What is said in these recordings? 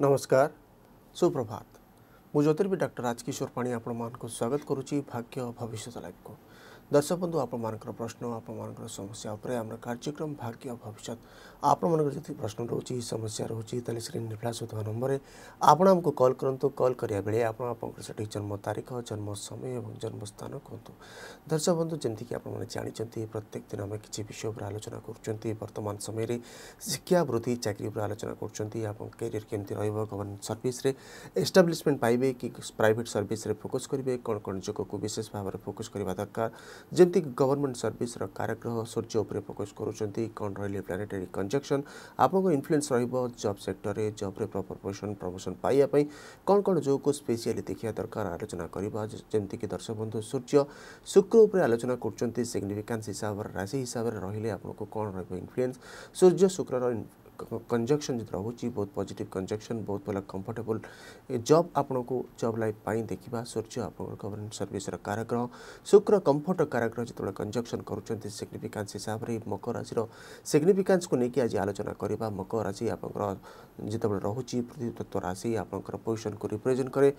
नमस्कार सुप्रभात मुझे ज्योतिर्वी डर राजकिशोर पाणी आपण मान स्वागत करुच्ची भाग्य भविष्य लाइफ को দর্শক বন্ধু আপনার প্রশ্ন আপনার সমস্যা উপরে আমার কার্যক্রম ভাগ্য ভবিষ্যৎ আপনার যদি প্রশ্ন রয়েছে সমস্যা রয়েছে তাহলে স্ক্রিন ফ্লাশ হওয়া নম্বরে আপনার আমাকে কল করতু কল করা বেড়ে আপনার আপনার সেটি জন্ম তারিখ জন্ম সময় এবং জন্মস্থান কুহতু দর্শক বন্ধু যেমি আপনার জাঁচান প্রত্যেক দিন আমি কিছু বিষয় উপরে আলোচনা করছেন বর্তমান সময়ের শিক্ষা বৃদ্ধি চাকরি উপরে আলোচনা করছেন আপনার ক্যারিয়ার কমিটি রহব গভর্নমেন্ট সর্ভিসে এস্টাবলিশমেন্ট পাইবে কি প্রাইভেট সর্ভিসে ফোকস করবে কোণ কোণ যোগক বিশেষ ভাবে ফোকস করা দরকার जमी गवर्नमेंट सर्विस कारग्रह सूर्य उपर फोकस करुँच कौन रही प्लानेटेरी कंजक्शन आपको इनफ्लुएंस रब सेक्टर में जब्रे प्रमोशन प्रमोशन पाइबापी कौन कौन जो को स्पेसीआली देखा दरकार आलोचना करवा जमीक दर्शक बंधु सूर्य शुक्र उपर आलोचना कर सिग्निफिकान्स हिसाब राशि हिसाब से रही आपको कौन रही इनफ्लुएंस सूर्य शुक्र कंजक्शन जो रोचे बहुत पजिट कंजक्शन बहुत भल कंफर्टेबुल जब आपको जब लाइफ देखा सूर्य आप गवर्नमेंट सर्विस कारग्रह शुक्र कंफर्ट कारग्रह जो कंजक्शन कर हिसाब से मकर राशि सिग्निफिकांस को लेकिन आज आलोचना करवा मकर राशि आप जो रोचे पृथ्वी तत्व राशि आपंकर पोजिशन को रिप्रेजेंट कै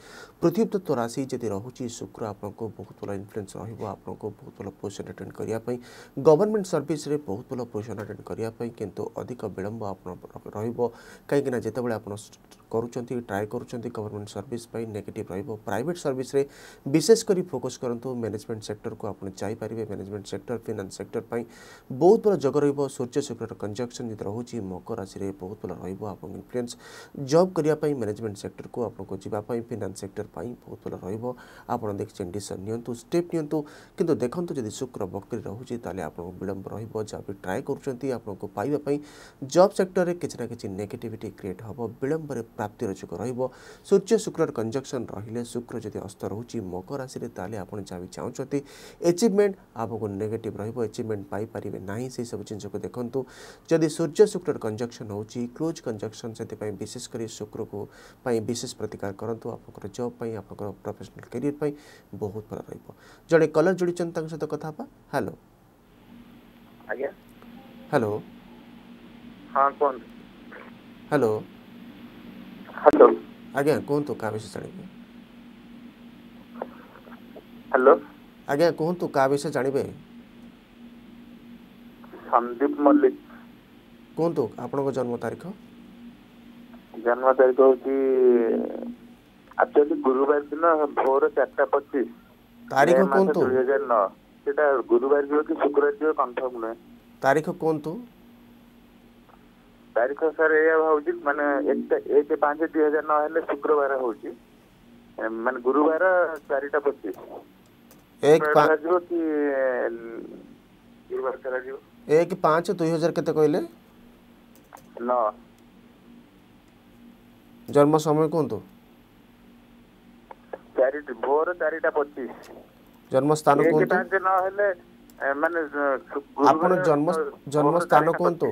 पृथ्वी तत्व राशि जदि रोचे शुक्र आपको बहुत भल इनफ्लुएंस रोक बहुत भल पोजिशन अटेड करने गवर्नमेंट सर्विस बहुत भल पोजिशन एटेड करने कितु अधिक विलंब आप ରହିବ କାହିଁକିନା ଯେତେବେଳେ ଆପଣ କରୁଛନ୍ତି ଟ୍ରାଏ କରୁଛନ୍ତି ଗଭର୍ଣ୍ଣମେଣ୍ଟ ସର୍ଭିସ୍ ପାଇଁ ନେଗେଟିଭ୍ ରହିବ ପ୍ରାଇଭେଟ୍ ସର୍ଭିସ୍ରେ ବିଶେଷ କରି ଫୋକସ୍ କରନ୍ତୁ ମ୍ୟାନେଜମେଣ୍ଟ ସେକ୍ଟରକୁ ଆପଣ ଯାଇପାରିବେ ମ୍ୟାନେଜମେଣ୍ଟ ସେକ୍ଟର ଫିନାନ୍ସ ସେକ୍ଟର ପାଇଁ ବହୁତ ଭଲ ଯୋଗ ରହିବ ସୂର୍ଯ୍ୟ ଶୁକ୍ରର କଞ୍ଜକ୍ସନ୍ ଯଦି ରହୁଛି ମକର ରାଶିରେ ବହୁତ ଭଲ ରହିବ ଆପଣଙ୍କ ଇନଫ୍ଲୁଏନ୍ସ ଜବ୍ କରିବା ପାଇଁ ମ୍ୟାନେଜମେଣ୍ଟ ସେକ୍ଟରକୁ ଆପଣଙ୍କୁ ଯିବା ପାଇଁ ଫିନାନ୍ସ ସେକ୍ଟର ପାଇଁ ବହୁତ ଭଲ ରହିବ ଆପଣ ଦେଖିଛନ୍ତି ଡିସିସନ୍ ନିଅନ୍ତୁ ଷ୍ଟେପ୍ ନିଅନ୍ତୁ କିନ୍ତୁ ଦେଖନ୍ତୁ ଯଦି ଶୁକ୍ର ବକ୍ରି ରହୁଛି ତାହେଲେ ଆପଣଙ୍କୁ ବିଳମ୍ବ ରହିବ ଯାହା ବି ଟ୍ରାଏ କରୁଛନ୍ତି ଆପଣଙ୍କୁ ପାଇବା ପାଇଁ ଜବ୍ ସେକ୍ଟରରେ କିଛି ନା କିଛି ନେଗେଟିଭିଟି କ୍ରିଏଟ୍ ହେବ ବିଳମ୍ବରେ प्राप्ति रोचक रूर्य शुक्र कंजक्शन रही शुक्र जदि अस्त रोचे मकर राशि तेज़े भी चाहते एचिवमेंट आपको नेगेटिव रचिवमेंट पाई ना से सब जिन देखूँ जदि सूर्य शुक्र कंजक्शन होलोज कंजक्शन से विशेषकर शुक्र को विशेष प्रतिकार करूँ आप जब्पी आप प्रफेसनाल कैरियर पर बहुत भर रे कलर जोड़ सहित कथ हेलो हेलो हाँ कौन हेलो ହ୍ୟାଲୋ ଆଜ୍ଞା କୁହନ୍ତୁ କାହା ବିଷୟ ଜାଣିବେ ହ୍ୟାଲୋ ଆଜ୍ଞା କୁହନ୍ତୁ କାହା ବିଷୟ ଜାଣିବେ ସନ୍ଦୀପ ମଲ୍ଲିକ କୁହନ୍ତୁ ଆପଣଙ୍କ ଜନ୍ମ ତାରିଖ ଜନ୍ମ ତାରିଖ ହେଉଛି ଆକ୍ଚୁଆଲି ଗୁରୁବାର ଦିନ ଭୋର ଚାରିଟା ପଚିଶ ତାରିଖ କୁହନ୍ତୁ ଦୁଇ ହଜାର ନଅ ସେଟା ଗୁରୁବାର ଯିବ କି ଶୁକ୍ରବାର ଯିବ କନଫର୍ମ ନୁହେଁ ତାରିଖ କୁହନ୍ତୁ ତାରିଖ ସାର ଏଇଆ ହେଉଛି ମାନେ ଏକ ପାଞ୍ଚ ଦୁଇ ହଜାର ନଅ ହେଲେ ଶୁକ୍ରବାର ହଉଛି ମାନେ ଗୁରୁବାର ଚାରିଟା ପଚିଶ କରାଯିବ କି ଗୁରୁବାର କରାଯିବ ଏକ ପାଞ୍ଚ ଦୁଇ ହଜାର କେତେ କହିଲେ ନଅ ଜନ୍ମ ସମୟ କୁହନ୍ତୁ ଚାରିଟା ଭୋର ଚାରିଟା ପଚିଶ ଜନ୍ମସ୍ଥାନ କୁହନ୍ତୁ ପାଞ୍ଚ ନହେଲେ ମାନେ ଆପଣ ଜନ୍ମ ଜନ୍ମ ସ୍ଥାନ କୁହନ୍ତୁ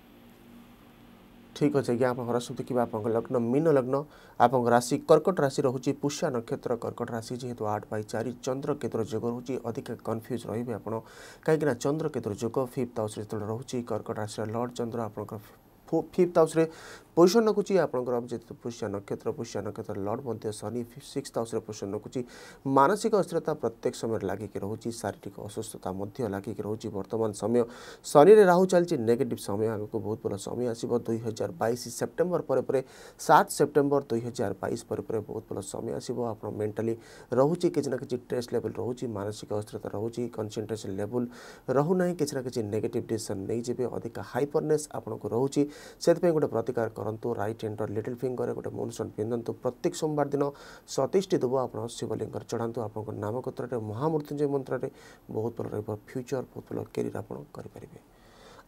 ଠିକ୍ ଅଛି ଆଜ୍ଞା ଆପଣ ହରସ୍ୱତୀ କିମ୍ବା ଆପଣଙ୍କ ଲଗ୍ନ ମୀନ ଲଗ୍ନ ଆପଣଙ୍କ ରାଶି କର୍କଟ ରାଶି ରହୁଛି ପୁଷ୍ୟା ନକ୍ଷତ୍ର କର୍କଟ ରାଶି ଯେହେତୁ ଆଠ ବାଇ ଚାରି ଚନ୍ଦ୍ର କେତୁର ଯୋଗ ରହୁଛି ଅଧିକ କନଫ୍ୟୁଜ୍ ରହିବେ ଆପଣ କାହିଁକିନା ଚନ୍ଦ୍ର କେତୁର ଯୋଗ ଫିଫ୍ଥ ହାଉସ୍ ଯେତେବେଳେ ରହୁଛି କର୍କଟ ରାଶିର ଲର୍ଡ଼ ଚନ୍ଦ୍ର ଆପଣଙ୍କର फिफ्थ हाउस पोजिशन रखुच्छी आपंकर अभिजित पुष्या नक्षत्र पुष्या नक्षत्र लर्ड मध्य शनि सिक्स हाउस पोजिशन रखुच्छी मानसिक अस्थिरता प्रत्येक समय लगिक रोच शारीरिक असुस्थता लगिक रोच बर्तमान समय शनि राहु चलती नेगेटिव समय आगे को बहुत बड़ा समय आसो दुई हजार बैश सेप्टेम्बर पर सात सेप्टेम्बर दुई हजार बैश पर बहुत बड़ा समय आसो आप मेन्टाली रोचे किसी ना कि स्ट्रेस लेवल रोचे मानसिक अस्थिरता रोचे कनसेन्ट्रेसन लेवल ରୁନାହିଁ କିଛି ନା କିଛି ନେଗେଟିଭ୍ नहीं ନେଇଯିବେ ଅଧିକା ହାଇପରନେସ୍ आपको ରହୁଛି ସେଥିପାଇଁ ଗୋଟେ ପ୍ରତିକାର କରନ୍ତୁ ରାଇଟ୍ ହ୍ୟାଣ୍ଡର ଲିଟିଲ୍ ଫିଙ୍ଗରରେ ଗୋଟେ ମୌନଷ୍ଟନ୍ ପିନ୍ଧନ୍ତୁ ପ୍ରତ୍ୟେକ ସୋମବାର ଦିନ ସତେଇଶଟି ଦେବ ଆପଣ ଶିବଲିଙ୍ଗରେ ଚଢ଼ାନ୍ତୁ ଆପଣଙ୍କ ନାମକତ୍ରରେ ମହାମୃତ୍ୟୁଞ୍ଜୟ ମନ୍ତ୍ରରେ ବହୁତ ଭଲ ରହିବ ଫ୍ୟୁଚର୍ ବହୁତ ଭଲ କ୍ୟାରିୟର୍ ଆପଣ କରିପାରିବେ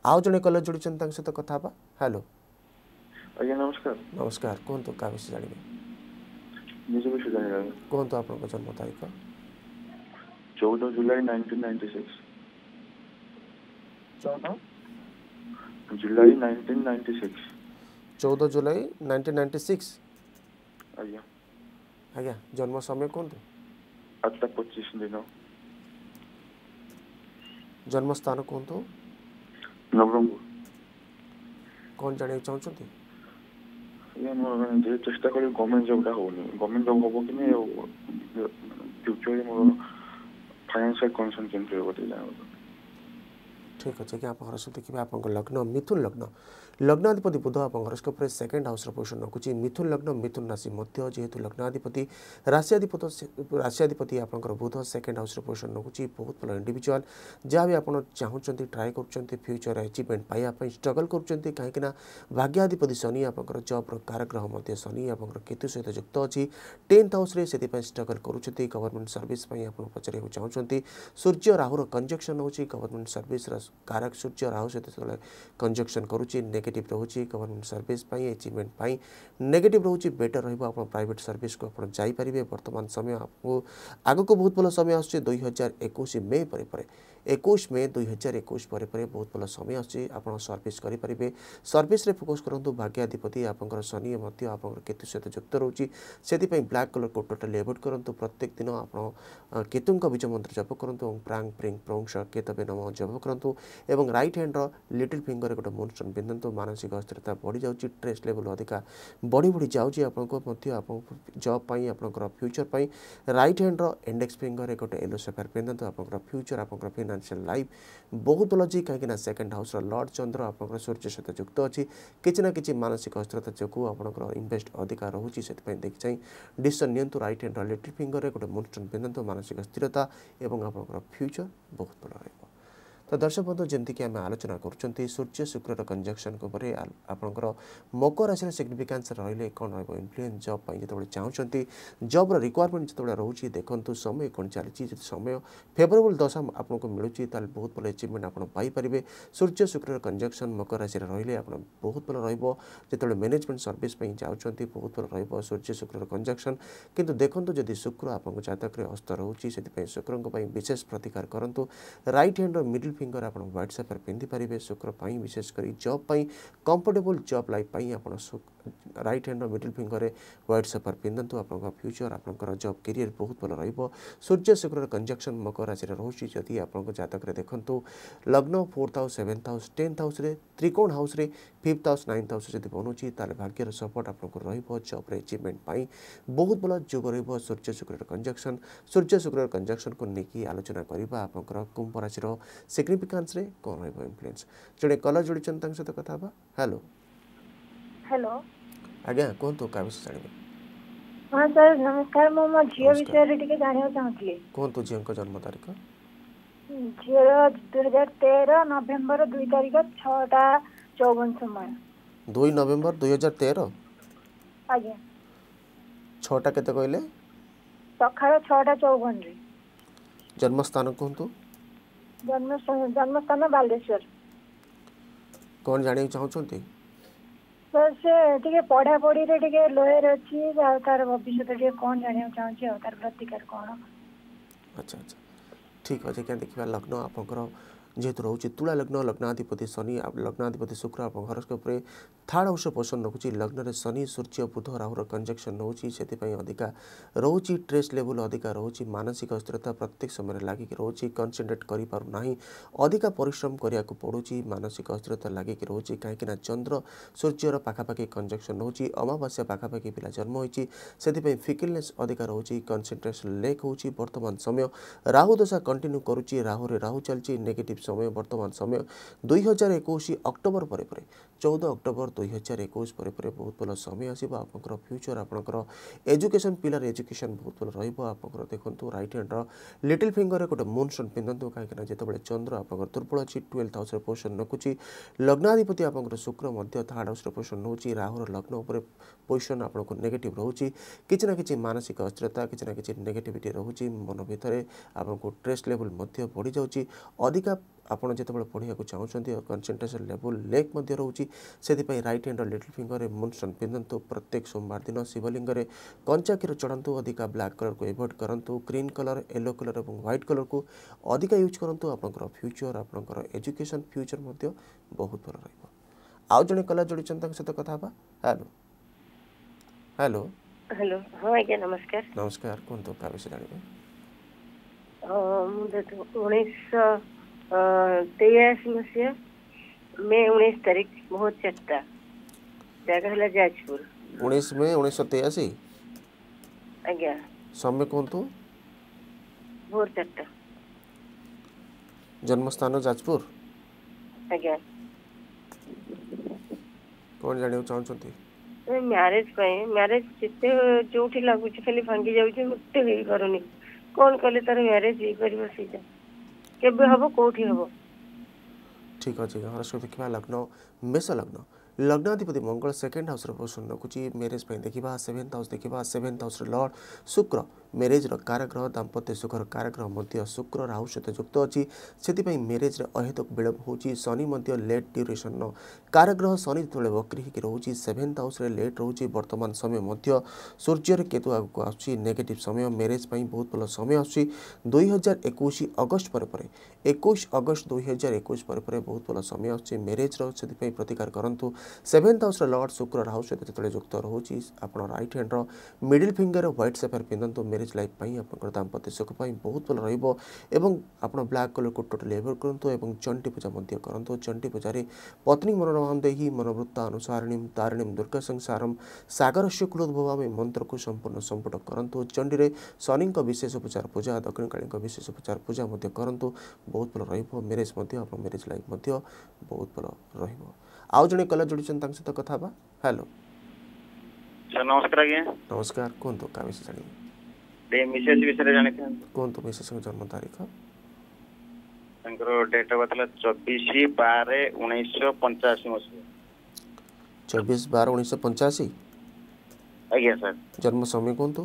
ଆଉ ଜଣେ କଲେଜ ଯୋଡ଼ିଛନ୍ତି ତାଙ୍କ ସହିତ କଥା ହେବା ହ୍ୟାଲୋ ଆଜ୍ଞା ନମସ୍କାର ନମସ୍କାର କୁହନ୍ତୁ କାହା ବିଷୟ ଜାଣିବେ ନିଜ ବିଷୟ ଜାଣିବା କୁହନ୍ତୁ ଆପଣଙ୍କ ଜନ୍ମ ତାରିଖ ଚଉଦ ଜୁଲାଇ ନାଇନଟିନ୍ ନାଇଣ୍ଟି ସିକ୍ସ ଚଉଦ जुलाई 1996 ଚଉଦ ଜୁଲାଇ ନାଇଣ୍ଟିନ୍ ନାଇଣ୍ଟି ସିକ୍ସ ଆଜ୍ଞା ଆଜ୍ଞା ଜନ୍ମ ସମୟ କୁହନ୍ତୁ ଆଠଟା ପଚିଶ ଦିନ ଜନ୍ମସ୍ଥାନ କୁହନ୍ତୁ ନବରଙ୍ଗପୁର କ'ଣ ଜାଣିବାକୁ ଚାହୁଁଛନ୍ତି ଆଜ୍ଞା ଚେଷ୍ଟା କରିବି ଗଭର୍ଣ୍ଣମେଣ୍ଟ ଜବ୍ଟା ହେଉନି ଗଭର୍ଣ୍ଣମେଣ୍ଟ ଜବ୍ ହେବ କି ନାହିଁ ଆଉ ଫ୍ୟୁଚର୍ରେ ମୋର ଫାଇନାନ୍ସିଆଲ କନସର୍ନ କେମିତି ହେବ ଟିକେ ଜାଣିବାକୁ ଠିକ୍ ଅଛି ଆଜ୍ଞା ଆପଣ ସରସ୍ୱତୀ କେବେ ଆପଣଙ୍କ ଲଗ୍ନ ମିଥୁନ ଲଗ୍ନ लग्न अधिपति বুধ আপনৰ স্কোৰৰ সেকেন্ড হাউসৰ পজিশন ৰকুচি মিথুন লগ্ন মিথুন ৰাসি মধ্য হেতু লগ্ন অধিপতি ৰাসি অধিপতি ৰাসি অধিপতি আপোনকৰ বুধ সেকেন্ড হাউসৰ পজিশন ৰকুচি বহুত মৰ ইনডিভিজুৱাল যাৱে আপোনৰ চাউচন্তি ট্ৰাই কৰচন্তি ফিউচার এচিভমেন্ট পাই আপা ষ্ট্ৰাগল কৰচন্তি কাহকি না ভাগ্য অধিপতি শনি আপোনকৰ জব ৰකාර গ্রহৰ মধ্য শনি আপোনকৰ কেতু সৈতে যুক্ত আছে 10th হাউসৰে সেতি পৈ ষ্ট্ৰাগল কৰচন্তি গভৰ্ণমেন্ট সার্ভিস পৈ আপোনৰ পচৰি চাউচন্তি সূৰ্য ৰাহুৰ কনজাংশন হচি গভৰ্ণমেন্ট সার্ভিসৰ কাৰক সূৰ্য ৰাহু সৈতে কনজাংশন কৰুচি নেগেটিভ রয়েছে গভর্নমেন্ট সর্ভিস পাই এচিভমেন্ট পাই নেগেটিভ রয়েছে বেটার রহব আপনার প্রাইভেট সর্ভিস কু আপনার যাইপারে বর্তমান সময় আগকু বহুত ভাল সময় আসছে দুই হাজার একুশ মে পরে পরে একুশ মে দুই হাজার একুশ পরে পরে বহুত ভাল সময় আসছে আপনার সর্ভিস করে সর্ভিসে ফোকস করতু ভাগ্যাধিপতি আপনার শনি মধ্যে আপনার কেতু সহ যুক্ত রয়েছে সেপাই ব্ল্যাক কলরকে টোটালি এভোড করতু প্রত্যেক দিন আপনার কেতুঙ্ বীজ মন্ত্র জপ করতু এবং প্রাং প্রিং প্রৌং কেতবে নম জপ করতু এবং রাইট হ্যান্ডর লিটিল ফিঙ্গরে গোটে মোনস্টোন বিধু মানসিক অস্থিরতা বড়ি যাচ্ছে স্ট্রেস লেভেল অধিকা বড়ি বড়ি যাচ্ছে আপনার আপনার জব পাই আপনার ফ্যুচর পাই রাইট হ্যান্ডর ইন্ডেক্স ফিঙ্গরে গোটে ইলোসেফার পিধু আপনার ফ্যুচর আপনার ফিনান্স ଫିନାନ୍ସିଆଲ ଲାଇଫ୍ ବହୁତଲୋଜି କାହିଁକିନା ସେକେଣ୍ଡ ହାଉସ୍ର ଲର୍ଡ଼ ଚନ୍ଦ୍ର ଆପଣଙ୍କର ସୂର୍ଯ୍ୟ ସହିତ ଯୁକ୍ତ ଅଛି କିଛି ନା କିଛି ମାନସିକ ଅସ୍ଥିରତା ଯୋଗୁଁ ଆପଣଙ୍କର ଇନଭେଷ୍ଟ ଅଧିକା ରହୁଛି ସେଥିପାଇଁ ଦେଖିଚାହିଁ ଡିସିସନ୍ ନିଅନ୍ତୁ ରାଇଟ୍ ହ୍ୟାଣ୍ଡ ଲିଟିଲ୍ ଫିଙ୍ଗରରେ ଗୋଟେ ମୁନଷ୍ଟନ୍ ପିନ୍ଧନ୍ତୁ ମାନସିକ ସ୍ଥିରତା ଏବଂ ଆପଣଙ୍କର ଫ୍ୟୁଚର୍ ବହୁତ ଭଲ ରହିବ ତ ଦର୍ଶକ ବନ୍ଧୁ ଯେମିତିକି ଆମେ ଆଲୋଚନା କରୁଛନ୍ତି ସୂର୍ଯ୍ୟ ଶୁକ୍ରର କଞ୍ଜକ୍ସନ୍ ଉପରେ ଆପଣଙ୍କର ମକର ରାଶିର ସିଗ୍ନିଫିକାନ୍ସ ରହିଲେ କ'ଣ ରହିବ ଇନଫ୍ଲୁଏନ୍ସ ଜବ୍ ପାଇଁ ଯେତେବେଳେ ଚାହୁଁଛନ୍ତି ଜବ୍ର ରିକ୍ୱାରମେଣ୍ଟ ଯେତେବେଳେ ରହୁଛି ଦେଖନ୍ତୁ ସମୟ କ'ଣ ଚାଲିଛି ଯଦି ସମୟ ଫେଭରେବୁଲ୍ ଦଶା ଆପଣଙ୍କୁ ମିଳୁଛି ତାହେଲେ ବହୁତ ଭଲ ଏଚିଭମେଣ୍ଟ ଆପଣ ପାଇପାରିବେ ସୂର୍ଯ୍ୟ ଶୁକ୍ରର କଞ୍ଜକ୍ସନ୍ ମକର ରାଶିରେ ରହିଲେ ଆପଣ ବହୁତ ଭଲ ରହିବ ଯେତେବେଳେ ମ୍ୟାନେଜମେଣ୍ଟ ସର୍ଭିସ୍ ପାଇଁ ଯାଉଛନ୍ତି ବହୁତ ଭଲ ରହିବ ସୂର୍ଯ୍ୟ ଶୁକ୍ରର କଞ୍ଜକ୍ସନ୍ କିନ୍ତୁ ଦେଖନ୍ତୁ ଯଦି ଶୁକ୍ର ଆପଣଙ୍କ ଜାତକରେ ଅସ୍ତ ରହୁଛି ସେଥିପାଇଁ ଶୁକ୍ରଙ୍କ ପାଇଁ ବିଶେଷ ପ୍ରତିକାର କରନ୍ତୁ ରାଇଟ୍ ହ୍ୟାଣ୍ଡର ମିଡିଲ୍ ମିଡିଲ୍ ଫିଙ୍ଗର ଆପଣ ହ୍ୱାଟ୍ସଆପ୍ରେ ପିନ୍ଧିପାରିବେ ଶୁକ୍ର ପାଇଁ ବିଶେଷ କରି ଜବ୍ ପାଇଁ କମ୍ଫର୍ଟେବୁଲ୍ ଜବ୍ ଲାଇଫ୍ ପାଇଁ ଆପଣ ରାଇଟ୍ ହ୍ୟାଣ୍ଡର ମିଡିଲ୍ ଫିଙ୍ଗରରେ ହ୍ୱାଟ୍ସଆପ୍ରେ ପିନ୍ଧନ୍ତୁ ଆପଣଙ୍କ ଫ୍ୟୁଚର୍ ଆପଣଙ୍କର ଜବ୍ କ୍ୟାରିୟର୍ ବହୁତ ଭଲ ରହିବ ସୂର୍ଯ୍ୟ ଶୁକ୍ରର କଞ୍ଜକ୍ସନ୍ ମକର ରାଶିରେ ରହୁଛି ଯଦି ଆପଣଙ୍କ ଜାତକରେ ଦେଖନ୍ତୁ ଲଗ୍ନ fourth house seventh house tenth ହାଉସ୍ରେ ତ୍ରିକୋଣ ହାଉସ୍ରେ ଫିଫ୍ଥ ହାଉସ୍ ନାଇନ୍ଥ ହାଉସ୍ ଯଦି ବନୁଛି ତାହେଲେ ଭାଗ୍ୟର ସପୋର୍ଟ ଆପଣଙ୍କୁ ରହିବ ଜବ୍ରେ ଏଚିଭମେଣ୍ଟ ପାଇଁ ବହୁତ ଭଲ ଯୋଗ ରହିବ ସୂର୍ଯ୍ୟ ଶୁକ୍ରର କଞ୍ଜକ୍ସନ୍ ସୂର୍ଯ୍ୟ ଶୁକ୍ରର କଞ୍ଜକ୍ସନ୍କୁ ନେଇକି ଆଲୋଚନା କରିବା ଆପଣଙ୍କର କୁମ୍ଭ ରାଶିର ସିଗ୍ନିଫିକାନ୍ସରେ କ'ଣ ରହିବ ଇନଫ୍ଲୁଏନ୍ସ ଜଣେ କଲର୍ ଯୋଡ଼ିଛନ୍ତି ତାଙ୍କ ସହିତ କଥା ହେବା ହ୍ୟାଲୋ ହ୍ୟାଲୋ ଆଜ୍ଞା କୁହନ୍ତୁ କାହା ବିଷୟ ଜାଣିବେ ହଁ ସାର୍ ନମସ୍କାର ମୁଁ ମୋ ଝିଅ ବିଷୟରେ ଟିକେ ଜାଣିବାକୁ ଚାହୁଁଥିଲି କୁହନ୍ତୁ ଝିଅଙ୍କ ଜନ୍ମ ତାରିଖ ଝିଅର ଦୁଇ ହଜାର ତେର ନଭେମ୍ବର ଦୁଇ ତାରିଖ ଛଅଟା चौवन समय दुई नवेम्बर दुई हजार तेर ଆଜ୍ଞା ଛଅଟା କେତେ କହିଲେ ସକାଳ ଛଅଟା ଚଉବନରେ ଜନ୍ମସ୍ଥାନ କୁହନ୍ତୁ ଜନ୍ମସ୍ଥାନ ବାଲେଶ୍ୱର କ'ଣ ଜାଣିବାକୁ ଚାହୁଁଛନ୍ତି ସାର୍ ସେ ଟିକେ ପଢ଼ାପଢ଼ିରେ ଟିକେ ଲୋୟର ଅଛି ଆଉ ତାର ଭବିଷ୍ୟତ ଟିକେ କ'ଣ ଜାଣିବାକୁ ଚାହୁଁଛି ଆଉ ତାର ପ୍ରତିକାର କ'ଣ ଆଚ୍ଛା ଆଚ୍ଛା ଠିକ୍ ଅଛି ଆଜ୍ଞା ଦେଖିବା ଲଗ୍ନ ଆପଣଙ୍କର যেহেতু রয়েছে তুলা লগ্ন লগ্নাধিপতি শনি লগ্নাধিপতি শুক্র এবং হরস্কোপে থার্ড হাউস পোষণ রাখুছি লগ্নরে শনি সূর্য বুধ রাহুর কনজকশন রয়েছে সেপাই অধিকা রয়েছে স্ট্রেস লেভেল অধিকা রয়েছে মানসিক অস্থিরতা প্রত্যেক সময় লাগিকি রয়েছে কনসেন্ট্রেট করিপারু না অধিকা পরিশ্রম করা পড়ুছি মানসিক অস্থিরতা লাগিকি রয়েছে কিনা চন্দ্র সূর্যর পাখাপাখি কনজকশন রয়েছে অমাবাস্যা পাখাপাখি পিলা জন্ম হয়েছে সেপাই ফিকিলনেস অধিকা রয়েছে কনসেন্ট্রেসন লেক হচ্ছে বর্তমান সময় রাহু দশা কন্টিনিউ করুচি রাহুরে রাহু চলছে নেগেটিভ ସମୟ ବର୍ତ୍ତମାନ ସମୟ ଦୁଇ ହଜାର ଏକୋଇଶ ଅକ୍ଟୋବର ପରେ ପରେ ଚଉଦ ଅକ୍ଟୋବର ଦୁଇ ହଜାର ଏକୋଇଶ ପରେ ପରେ ବହୁତ ଭଲ ସମୟ ଆସିବ ଆପଣଙ୍କର ଫ୍ୟୁଚର୍ ଆପଣଙ୍କର ଏଜୁକେସନ୍ ପିଲାର ଏଜୁକେସନ୍ ବହୁତ ଭଲ ରହିବ ଆପଣଙ୍କର ଦେଖନ୍ତୁ ରାଇଟ୍ ହ୍ୟାଣ୍ଡର ଲିଟିଲ୍ ଫିଙ୍ଗରରେ ଗୋଟେ ମୁନ୍ସନ୍ ପିନ୍ଧନ୍ତୁ କାହିଁକିନା ଯେତେବେଳେ ଚନ୍ଦ୍ର ଆପଣଙ୍କର ଦୁର୍ବଳ ଅଛି ଟୁଏଲ୍ଥ ହାଉସ୍ରେ ପୋଷଣ ରଖୁଛି ଲଗ୍ନାଧିପତି ଆପଣଙ୍କର ଶୁକ୍ର ମଧ୍ୟ ଥାର୍ଡ଼ ହାଉସ୍ରେ ପୋଷଣ ନେଉଛି ରାହୁର ଲଗ୍ନ ଉପରେ ପୋଜିସନ୍ ଆପଣଙ୍କୁ ନେଗେଟିଭ୍ ରହୁଛି କିଛି ନା କିଛି ମାନସିକ ଅସ୍ଥିରତା କିଛି ନା କିଛି ନେଗେଟିଭିଟି ରହୁଛି ମନ ଭିତରେ ଆପଣଙ୍କୁ ଷ୍ଟ୍ରେସ୍ ଲେବୁଲ୍ ମଧ୍ୟ ବଢ଼ିଯାଉଛି ଅଧିକା ଆପଣ ଯେତେବେଳେ ପଢ଼ିବାକୁ ଚାହୁଁଛନ୍ତି କନସେଣ୍ଟ୍ରେସନ୍ ଲେବୁଲ୍ ଲେକ୍ ମଧ୍ୟ ରହୁଛି ସେଥିପାଇଁ ରାଇଟ୍ ହ୍ୟାଣ୍ଡର ଲିଟିଲ୍ ଫିଙ୍ଗରରେ ମୁନସନ୍ ପିନ୍ଧନ୍ତୁ ପ୍ରତ୍ୟେକ ସୋମବାର ଦିନ ଶିବଲିଙ୍ଗରେ କଞ୍ଚା କ୍ଷୀର ଚଢ଼ାନ୍ତୁ ଅଧିକା ବ୍ଲାକ୍ କଲର୍କୁ ଏଭଏଡ଼୍ କରନ୍ତୁ ଗ୍ରୀନ୍ କଲର୍ ୟେଲୋ କଲର୍ ଏବଂ ହ୍ୱାଇଟ୍ କଲର୍କୁ ଅଧିକା ୟୁଜ୍ କରନ୍ତୁ ଆପଣଙ୍କର ଫ୍ୟୁଚର୍ ଆପଣଙ୍କର ଏଜୁକେସନ୍ ଫ୍ୟୁଚର୍ ମଧ୍ୟ ବହୁତ ଭଲ ରହିବ ଆଉ ଜଣେ କଲର୍ ଯୋଡ଼ିଛନ୍ତି ତାଙ୍କ ସହିତ କଥା ହେବା ହ୍ୟାଲୋ ହ୍ୟାଲୋ ହ୍ୟାଲୋ ହଁ ଆଜ୍ଞା ନମସ୍କାର ନମସ୍କାର କୁହନ୍ତୁ କାହା ବିଷୟରେ ଜାଣିବେ ମୁଁ ଉଣେଇଶହ तेईस मसीह उन्नीस तारीख बहुत चट्टा जगह है जाजपुर उन्नीस में उन्नीस सौ तेयासी आज्ञा समय कौन तो भोर चट्टा जन्मस्थान जाजपुर आज्ञा कौन जाने चाहते ମ୍ୟାରେଜ୍ ପାଇଁ ମ୍ୟାରେଜ୍ ଯେତେ ଯୋଉଠି ଲାଗୁଛି ଖାଲି ଭାଙ୍ଗି ଯାଉଛି ମୋତେ ହେଇପାରୁନି କ'ଣ କଲେ ତାର ମ୍ୟାରେଜ୍ ହେଇପାରିବ ସେଇଟା କେବେ ହେବ କୋଉଠି ହେବ ଠିକ ଅଛି ହରସ୍କୋପ ଦେଖିବା ଲଗ୍ନ ମେଷ ଲଗ୍ନ লগ্নাধিপতি মঙ্গল সেকেন্ড হাউসর পোষণ রখুছি ম্যারেজ দেখা সেভেন্থ হাউস দেখা সেভেন্থ হাউসর লর্ড শুক্র ମ୍ୟାରେଜ୍ର କାରାଗ୍ରହ ଦାମ୍ପତ୍ୟ ସୁଖର କାରାଗ୍ରହ ମଧ୍ୟ ଶୁକ୍ର ରାହୁ ସହିତ ଯୁକ୍ତ ଅଛି ସେଥିପାଇଁ ମ୍ୟାରେଜ୍ରେ ଅହେତୁକ ବିଳମ୍ବ ହେଉଛି ଶନି ମଧ୍ୟ ଲେଟ୍ ଡ୍ୟୁରେସନ୍ର କାରାଗ୍ରହ ଶନି ଯେତେବେଳେ ବକ୍ରି ହେଇକି ରହୁଛି ସେଭେନ୍ଥ ହାଉସ୍ରେ ଲେଟ୍ ରହୁଛି ବର୍ତ୍ତମାନ ସମୟ ମଧ୍ୟ ସୂର୍ଯ୍ୟରେ କେତୁ ଆଗକୁ ଆସୁଛି ନେଗେଟିଭ୍ ସମୟ ମ୍ୟାରେଜ୍ ପାଇଁ ବହୁତ ଭଲ ସମୟ ଆସୁଛି ଦୁଇ ହଜାର ଏକୋଇଶ ଅଗଷ୍ଟ ପରେ ପରେ ଏକୋଇଶ ଅଗଷ୍ଟ ଦୁଇ ହଜାର ଏକୋଇଶ ପରେ ପରେ ବହୁତ ଭଲ ସମୟ ଆସୁଛି ମ୍ୟାରେଜ୍ର ସେଥିପାଇଁ ପ୍ରତିକାର କରନ୍ତୁ ସେଭେନ୍ଥ ହାଉସ୍ର ଲର୍ଡ଼ ଶୁକ୍ର ରାହୁ ସହିତ ଯେତେବେଳେ ଯୁକ୍ତ ରହୁଛି ଆପଣ ରାଇଟ୍ ହ୍ୟାଣ୍ଡର ମିଡ଼ିଲ୍ ଫିଙ୍ଗର୍ରେ ହ୍ୱାଇଟ୍ ସେଫାର ପିନ୍ଧନ୍ତୁ ମ୍ୟାରେଜ୍ ଲାଇଫ୍ ପାଇଁ ଆପଣଙ୍କର ଦାମ୍ପତ୍ୟ ସୁଖ ପାଇଁ ବହୁତ ଭଲ ରହିବ ଏବଂ ଆପଣ ବ୍ଲାକ୍ କଲର୍କୁ ଟୋଟାଲି ଏଭୋଏଡ଼ କରନ୍ତୁ ଏବଂ ଚଣ୍ଡୀ ପୂଜା ମଧ୍ୟ କରନ୍ତୁ ଚଣ୍ଡୀ ପୂଜାରେ ପତ୍ନୀ ମନୋରମାମ ଦେହି ମନୋବୃତ୍ତା ଅନୁସାରଣୀମ ତାରିଣୀମ ଦୁର୍ଗା ସଂସାରମ ସାଗର ଶୁକ୍ଳୋଦ୍ଭବାମୀ ମନ୍ତ୍ରକୁ ସମ୍ପୂର୍ଣ୍ଣ ସମ୍ପୁଟ କରନ୍ତୁ ଚଣ୍ଡୀରେ ଶନିଙ୍କ ବିଶେଷ ପୂଜାର ପୂଜା ଦକ୍ଷିଣକାଳୀଙ୍କ ବିଶେଷ ପୂଜାର ପୂଜା ମଧ୍ୟ କରନ୍ତୁ ବହୁତ ଭଲ ରହିବ ମ୍ୟାରେଜ୍ ମଧ୍ୟ ଆପଣ ମ୍ୟାରେଜ୍ ଲାଇଫ୍ ମଧ୍ୟ ବହୁତ ଭଲ ରହିବ ଆଉ ଜଣେ କଲର୍ ଯୋଡ଼ିଛନ୍ତି ତାଙ୍କ ସହିତ କଥା ହେବା ହ୍ୟାଲୋ ସାର୍ ନମସ୍କାର ଆଜ୍ଞା ନମସ୍କାର କୁହନ୍ତୁ କାହା ବିଷୟ ଜାଣିବେ ମିସେସ୍ ବିଷୟରେ ଜାଣିଥାନ୍ତି କୁହନ୍ତୁ ମିସେସ୍ଙ୍କ ଜନ୍ମ ତାରିଖ ତାଙ୍କର ଡେଟ୍ ଅଫ୍ ଥିଲା ଚବିଶ ବାର ଉଣେଇଶହ ପଞ୍ଚାଅଶୀ ମସିହା ଚବିଶ ବାର ଉଣେଇଶହ ପଞ୍ଚାଅଶୀ ଆଜ୍ଞା ସାର୍ ଜନ୍ମ ସମୟ କୁହନ୍ତୁ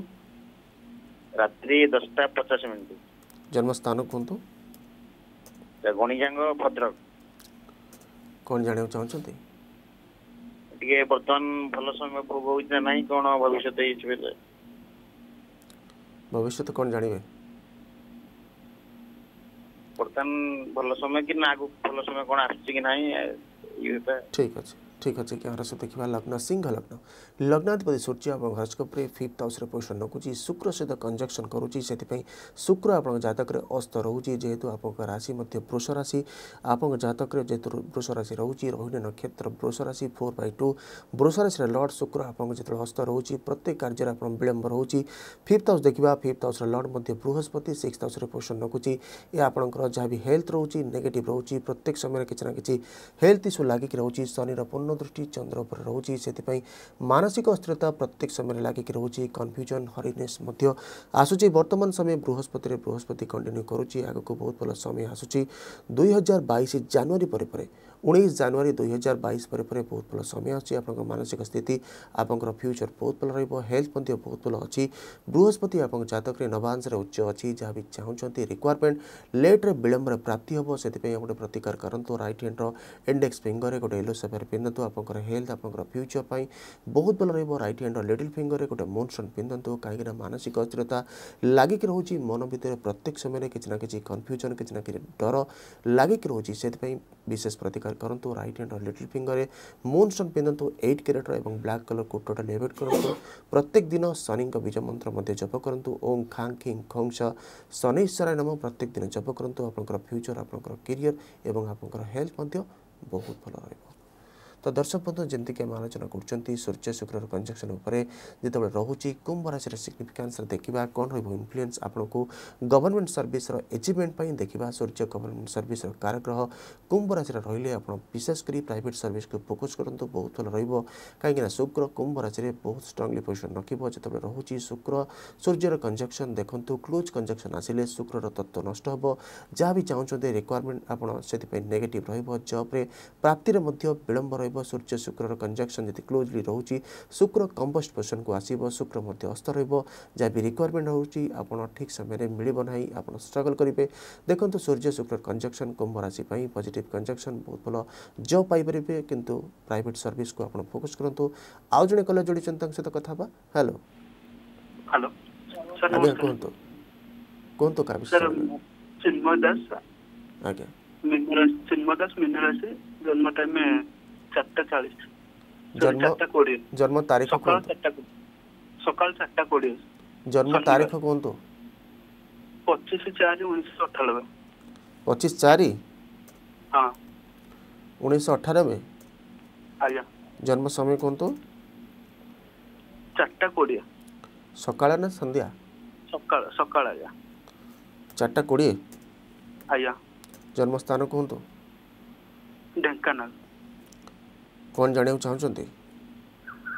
ରାତ୍ରି ଦଶଟା ପଚାଶ ମିନିଟ୍ ଜନ୍ମ ସ୍ଥାନ କୁହନ୍ତୁ ଗଣିଜାଙ୍ଗ ଭଦ୍ରକ କ'ଣ ଜାଣିବାକୁ ଚାହୁଁଛନ୍ତି ଟିକେ ବର୍ତ୍ତମାନ ଭଲ ସମୟ ଭୋଗ ହେଉଛି ନା ନାହିଁ କ'ଣ ଭବିଷ୍ୟତ ହେଇଛି ଭବିଷ୍ୟତ କ'ଣ ଜାଣିବେ ବର୍ତ୍ତମାନ ଭଲ ସମୟ କି ନା ଆଗକୁ ଭଲ ସମୟ କ'ଣ ଆସୁଛି କି ନାହିଁ ଠିକ୍ ଅଛି ठीक अच्छे क्या ह्रस देखा लग्न सिंह लग्न लग्नाधिपति सूर्य आप हरस्कोप्रे फिफ्थ हाउस पोजिशन रखुच शुक्र सहित कंजक्शन करुच्ची से तो शुक्र आप जतक अस्त रोचे जेहेतु आप राशि वृष राशि आप जतक जेहतु वृष राशि रोचे रोहिणी नक्षत्र वृष राशि फोर बै टू वृष राशि लर्ड शुक्र आप जितने अस्त रोचे प्रत्येक कार्य आप विलंब रोच फिफ्थ हाउस देखा fifth house lord Brihaspati six house position रखुच ये आप जहाँ भी हेल्थ रोचे नेगेटिव रोचे प्रत्येक समय किसी कि हेल्थ इश्यू लगिक रोचे शनि पूर्ण दृष्टि चन्द्र मानसिक अस्थिरता प्रत्येक हरिनेस रनफ्युजन हरिेस बर्तमान समय बृहस्पति बृहस्पति कन्टिन्यु आगको बहुत भए समय आसु दुई हजार परिपरे ଉଣେଇଶ ଜାନୁଆରୀ ଦୁଇ ହଜାର ବାଇଶ ପରେ ପରେ ବହୁତ ଭଲ ସମୟ ଅଛି ଆପଣଙ୍କ ମାନସିକ ସ୍ଥିତି ଆପଣଙ୍କର ଫ୍ୟୁଚର୍ ବହୁତ ଭଲ ରହିବ ହେଲ୍ଥ ମଧ୍ୟ ବହୁତ ଭଲ ଅଛି ବୃହସ୍ପତି ଆପଣଙ୍କ ଜାତକରେ ନବାଂଶରେ ଉଚ୍ଚ ଅଛି ଯାହା ବି ଚାହୁଁଛନ୍ତି ରିକ୍ୱାରମେଣ୍ଟ ଲେଟ୍ରେ ବିଳମ୍ବରେ ପ୍ରାପ୍ତି ହେବ ସେଥିପାଇଁ ଗୋଟେ ପ୍ରତିକାର କରନ୍ତୁ ରାଇଟ୍ ହ୍ୟାଣ୍ଡର ଇଣ୍ଡେକ୍ସ ଫିଙ୍ଗରରେ ଗୋଟେ ୟେଲୋ ସେଫେର ପିନ୍ଧନ୍ତୁ ଆପଣଙ୍କର ହେଲ୍ଥ ଆପଣଙ୍କର ଫ୍ୟୁଚର୍ ପାଇଁ ବହୁତ ଭଲ ରହିବ ରାଇଟ୍ ହ୍ୟାଣ୍ଡର ଲିଟିଲ୍ ଫିଙ୍ଗରରେ ଗୋଟେ ମୁନଷ୍ଟନ୍ ପିନ୍ଧନ୍ତୁ କାହିଁକିନା ମାନସିକ ଅସ୍ଥିରତା ଲାଗିକି ରହୁଛି ମନ ଭିତରେ ପ୍ରତ୍ୟେକ ସମୟରେ କିଛି ନା କିଛି କନଫ୍ୟୁଜନ୍ କିଛି ନା କିଛି ଡର ଲାଗିକି ରହୁଛି ସେଥିପାଇଁ বিশেষ প্রতিকার করতু রাইট হ্যান্ড আর লিটল ফিঙ্গরে মুন স্টোন পিঁধু এইট ক্যারেটর এবং ব্ল্যাক কলরকু টোটাল এভয়েড করতু প্রত্যেক দিন শনি বীজ মন্ত্র জপ করতু ওং খাং খিং খং স শনৈশ্বরায় নাম প্রত্যেক দিন জপ করতু আপনার ফ্যুচর আপনার ক্যারিয়র এবং আপনার হেলথ বহুত ভালো রহব তো দর্শক বন্ধু ଯେମିତିକି ଆମେ ଆଲୋଚନା କରୁଛନ୍ତି ସୂର୍ଯ୍ୟ ଶୁକ୍ରର କଞ୍ଜକ୍ସନ୍ ଉପରେ ଯେତେବେଳେ ରହୁଛି କୁମ୍ଭ ରାଶିର ସିଗ୍ନିଫିକାନ୍ସରେ ଦେଖିବା କ'ଣ ରହିବ ଇନଫ୍ଲୁଏନ୍ସ ଆପଣଙ୍କୁ ଗଭର୍ଣ୍ଣମେଣ୍ଟ ସର୍ଭିସର ଏଚିଭମେଣ୍ଟ ପାଇଁ ଦେଖିବା ସୂର୍ଯ୍ୟ ଗଭର୍ଣ୍ଣମେଣ୍ଟ ସର୍ଭିସର କାରଗ୍ରହ କୁମ୍ଭ ରାଶିରେ ରହିଲେ ଆପଣ ବିଶେଷ କରି ପ୍ରାଇଭେଟ୍ ସର୍ଭିସକୁ ଫୋକସ୍ କରନ୍ତୁ ବହୁତ ଭଲ ରହିବ କାହିଁକିନା ଶୁକ୍ର କୁମ୍ଭ ରାଶିରେ ବହୁତ ଷ୍ଟ୍ରଙ୍ଗଲି ପୋଜିସନ୍ ରଖିବ ଯେତେବେଳେ ରହୁଛି ଶୁକ୍ର ସୂର୍ଯ୍ୟର କଞ୍ଜକ୍ସନ୍ ଦେଖନ୍ତୁ କ୍ଲୋଜ୍ କଞ୍ଜକ୍ସନ୍ ଆସିଲେ ଶୁକ୍ରର ତତ୍ତ୍ୱ ନଷ୍ଟ ହେବ ଯାହା ବି ଚାହୁଁଛନ୍ତି ରିକ୍ୱାରମେଣ୍ଟ ଆପଣ ସେଥିପାଇଁ ନେଗେଟିଭ୍ ରହିବ ଜବ୍ରେ ପ୍ରାପ୍ତିରେ ମଧ୍ୟ ବିଳମ୍ବ ରହିବ ରହିବ ସୂର୍ଯ୍ୟ ଶୁକ୍ରର କଞ୍ଜକ୍ସନ୍ ଯଦି କ୍ଲୋଜଲି ରହୁଛି ଶୁକ୍ର କମ୍ବଷ୍ଟ ପୋଜିସନ୍କୁ ଆସିବ ଶୁକ୍ର ମଧ୍ୟ ଅସ୍ତ ରହିବ ଯାହା ବି ରିକ୍ୱାରମେଣ୍ଟ ହେଉଛି ଆପଣ ଠିକ୍ ସମୟରେ ମିଳିବ ନାହିଁ ଆପଣ ଷ୍ଟ୍ରଗଲ୍ କରିବେ ଦେଖନ୍ତୁ ସୂର୍ଯ୍ୟ ଶୁକ୍ର କଞ୍ଜକ୍ସନ୍ କୁମ୍ଭ ରାଶି ପାଇଁ ପଜିଟିଭ୍ କଞ୍ଜକ୍ସନ୍ ବହୁତ ଭଲ ଜବ୍ ପାଇପାରିବେ କିନ୍ତୁ ପ୍ରାଇଭେଟ୍ ସର୍ଭିସକୁ ଆପଣ ଫୋକସ୍ କରନ୍ତୁ ଆଉ ଜଣେ କଲେଜ ଯୋଡ଼ିଛନ୍ତି ତାଙ୍କ ସହିତ କଥା ହେବା ହ୍ୟାଲୋ ହ୍ୟାଲୋ ଆଜ୍ଞା କୁହନ୍ତୁ କୁହନ୍ତୁ କାବି ଚିନ୍ମୟ ଦାସ ଆଜ୍ଞା ଚିନ୍ମୟ ଦାସ ମିନରାଶି ଜନ୍ମ ଟାଇମ୍ চারটা চালিশ চারটা কোড়িয়ে জন্ম তারিখ সকাল চারটা সকাল চারটা কোড়িয়ে জন্ম তারিখ কুহতু পঁচিশ চারি উনিশশো অঠানবে পঁচিশ চারি হ্যাঁ উনিশশো অঠানবে আজ্ঞা জন্ম সময় কুহতু চারটা কোড়িয়ে সকালে না সন্ধ্যা সকাল সকাল আজ্ঞা চারটা কোড়িয়ে আজ্ঞা জন্মস্থান কুহতু ঢেঙ্কানাল କ'ଣ ଜାଣିବାକୁ ଚାହୁଁଛନ୍ତି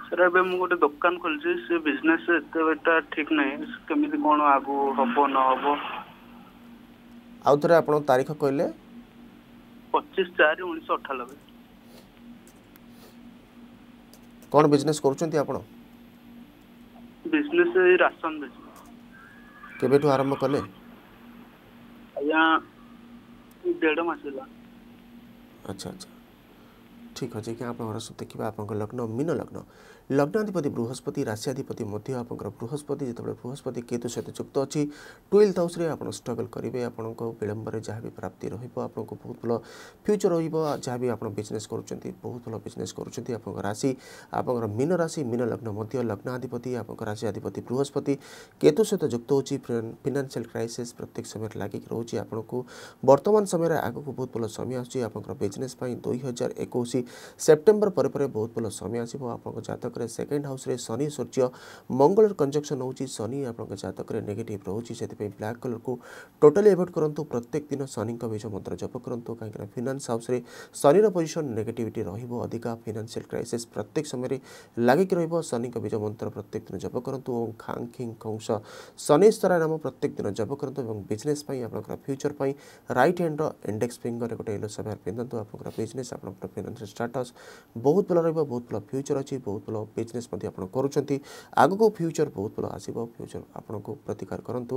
ସାର୍ ଏବେ ମୁଁ ଗୋଟେ ଦୋକାନ ଖୋଲିଛି ସେ ବିଜନେସ୍ ଏତେଟା ଠିକ୍ ନାହିଁ କେମିତି କ'ଣ ଆଗକୁ ହେବ ନ ହେବ ଆଉ ଥରେ ଆପଣ ତାରିଖ କହିଲେ ପଚିଶ ଚାରି ଉଣେଇଶହ ଅଠାନବେ କ'ଣ ବିଜନେସ୍ କରୁଛନ୍ତି ଆପଣ ବିଜନେସ୍ ଏଇ ରାସନ ବିଜନେସ୍ କେବେଠୁ ଆରମ୍ଭ କଲେ ଆଜ୍ଞା ଦେଢ଼ ମାସ ହେଲା ଆଚ୍ଛା ଆଚ୍ଛା ठिक अहिले आफ्नो हरसँग लग्न मीन लग्न ଲଗ୍ନାଧିପତି ବୃହସ୍ପତି ରାଶିଆଧିପତି ମଧ୍ୟ ଆପଣଙ୍କର ବୃହସ୍ପତି ଯେତେବେଳେ ବୃହସ୍ପତି କେତୁ ସହିତ ଯୁକ୍ତ ଅଛି ଟୁଏଲ୍ଥ ହାଉସ୍ରେ ଆପଣ ଷ୍ଟ୍ରଗଲ୍ କରିବେ ଆପଣଙ୍କ ବିଳମ୍ବରେ ଯାହା ବି ପ୍ରାପ୍ତି ରହିବ ଆପଣଙ୍କୁ ବହୁତ ଭଲ ଫ୍ୟୁଚର୍ ରହିବ ଯାହା ବି ଆପଣ ବିଜନେସ୍ କରୁଛନ୍ତି ବହୁତ ଭଲ ବିଜନେସ୍ କରୁଛନ୍ତି ଆପଣଙ୍କ ରାଶି ଆପଣଙ୍କର ମୀନ ରାଶି ମୀନ ଲଗ୍ନ ମଧ୍ୟ ଲଗ୍ନାଧିପତି ଆପଣଙ୍କ ରାଶିଆଧିପତି ବୃହସ୍ପତି କେତୁ ସହିତ ଯୁକ୍ତ ହେଉଛି ଫିନାନ୍ସିଆଲ୍ କ୍ରାଇସିସ୍ ପ୍ରତ୍ୟେକ ସମୟରେ ଲାଗିକି ରହୁଛି ଆପଣଙ୍କୁ ବର୍ତ୍ତମାନ ସମୟରେ ଆଗକୁ ବହୁତ ଭଲ ସମୟ ଆସୁଛି ଆପଣଙ୍କର ବିଜନେସ୍ ପାଇଁ ଦୁଇ ହଜାର ଏକୋଇଶ ସେପ୍ଟେମ୍ବର ପରେ ପରେ ବହୁତ ଭଲ ସମୟ ଆସିବ ଆପଣଙ୍କ ଜାତକରେ ଜାତକରେ ସେକେଣ୍ଡ ହାଉସ୍ରେ ଶନି ସୂର୍ଯ୍ୟ ମଙ୍ଗଳର କଞ୍ଜକ୍ସନ୍ ହେଉଛି ଶନି ଆପଣଙ୍କ ଜାତକରେ ନେଗେଟିଭ୍ ରହୁଛି ସେଥିପାଇଁ ବ୍ଲାକ୍ କଲର୍କୁ ଟୋଟାଲି ଏଭଏଡ୍ କରନ୍ତୁ ପ୍ରତ୍ୟେକ ଦିନ ଶନିଙ୍କ ବୀଜ ମନ୍ତ୍ର ଜପ କରନ୍ତୁ କାହିଁକିନା ଫିନାନ୍ସ ହାଉସ୍ରେ ଶନିର ପୋଜିସନ୍ ନେଗେଟିଭିଟି ରହିବ ଅଧିକା ଫିନାନ୍ସିଆଲ୍ କ୍ରାଇସିସ୍ ପ୍ରତ୍ୟେକ ସମୟରେ ଲାଗିକି ରହିବ ଶନିଙ୍କ ବୀଜ ମନ୍ତ୍ର ପ୍ରତ୍ୟେକ ଦିନ ଜପ କରନ୍ତୁ ଏବଂ ଖାଂ ଖିଂ କଂସ ଶନିଶ୍ୱରା ନାମ ପ୍ରତ୍ୟେକ ଦିନ ଜପ କରନ୍ତୁ ଏବଂ ବିଜନେସ୍ ପାଇଁ ଆପଣଙ୍କର ଫ୍ୟୁଚର୍ ପାଇଁ ରାଇଟ୍ ହ୍ୟାଣ୍ଡର ଇଣ୍ଡେକ୍ସ ଫିଙ୍ଗରରେ ଗୋଟେ ୟେଲୋ ସାଭାର ପିନ୍ଧନ୍ତୁ ଆପଣଙ୍କର ବିଜନେସ୍ ଆପଣଙ୍କର ଫିନାନ୍ସିଆଲ୍ ଷ୍ଟାଟସ୍ ବହୁତ ଭଲ ରହିବ ବହୁତ ଭଲ ଫ୍ୟୁଚର୍ ଅଛି ବହୁତ ଭଲ ବିଜନେସ୍ ମଧ୍ୟ ଆପଣ କରୁଛନ୍ତି ଆଗକୁ ଫ୍ୟୁଚର୍ ବହୁତ ଭଲ ଆସିବ ଫ୍ୟୁଚର୍ ଆପଣଙ୍କୁ ପ୍ରତିକାର କରନ୍ତୁ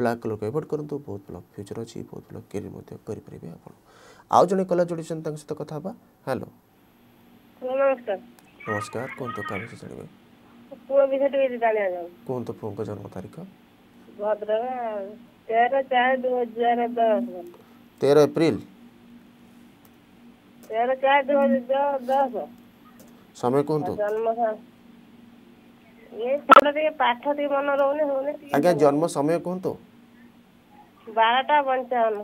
ବ୍ଲାକ୍ କଲର୍କୁ ଏଭଏଡ଼ କରନ୍ତୁ ବହୁତ ଭଲ ଫ୍ୟୁଚର୍ ଅଛି ବହୁତ ଭଲ କ୍ୟାରିୟର୍ ମଧ୍ୟ କରିପାରିବେ ଆପଣ ଆଉ ଜଣେ କଲର୍ ଯୋଡ଼ିଛନ୍ତି ତାଙ୍କ ସହିତ କଥା ହେବା ହ୍ୟାଲୋ ନମସ୍କାର କୁହନ୍ତୁ ତା ବିଷୟ ଜାଣିବେ କୁହନ୍ତୁ ପୁଅଙ୍କ ଜନ୍ମ ତାରିଖ ଭଦ୍ରକ ତେର ଚାରି ଦୁଇ ହଜାର ଦଶ ତେର ଏପ୍ରିଲ ତେର ଚାରି ଦୁଇ ହଜାର ଦଶ समय कौन तो अगर जन्म समय कौन तो बाराता बंचान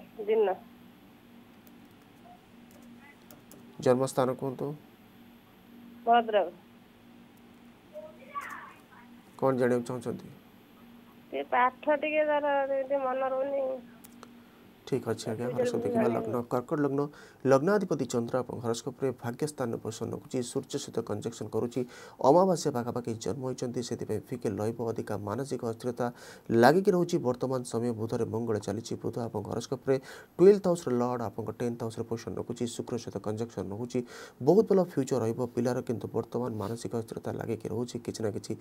कौन तो मद्रव कौन जन्म चौंचौंधी ये पाठ्य टिके जरा ये मनोरोनी ঠিক ଅଛି ଆଜ୍ଞା ହରସ ଦେଖିବା ଲଗ୍ନ କର୍କଟ ଲଗ୍ନ ଲଗ୍ନାଧିପତି ଚନ୍ଦ୍ର ଏବଂ ହରସ୍କୋପରେ ଭାଗ୍ୟସ୍ଥାନ ପୋଷଣ ରଖୁଛି ସୂର୍ଯ୍ୟ ସହିତ କଞ୍ଜକ୍ସନ୍ କରୁଛି ଅମାବାସ୍ୟା ପାଖାପାଖି ଜନ୍ମ ହୋଇଛନ୍ତି ସେଥିପାଇଁ ଫିକେ ଲୈବ ଅଧିକା ମାନସିକ ଅସ୍ଥିରତା ଲାଗିକି ରହୁଛି ବର୍ତ୍ତମାନ ସମୟ ବୁଧରେ ମଙ୍ଗଳ ଚାଲିଛି ବୁଧ ଏବଂ ହରସ୍କୋପରେ ଟୁଏଲ୍ଥ ହାଉସ୍ର ଲର୍ଡ଼ ଆପଣଙ୍କ ଟେନ୍ଥ ହାଉସ୍ରେ ପୋଷଣ ରଖୁଛି ଶୁକ୍ର ସହିତ କଞ୍ଜକ୍ସନ୍ ରହୁଛି ବହୁତ ଭଲ ଫ୍ୟୁଚର୍ ରହିବ ପିଲାର କିନ୍ତୁ ବର୍ତ୍ତମାନ ମାନସିକ ଅସ୍ଥିରତା ଲାଗିକି ରହୁଛି କିଛି ନା କିଛି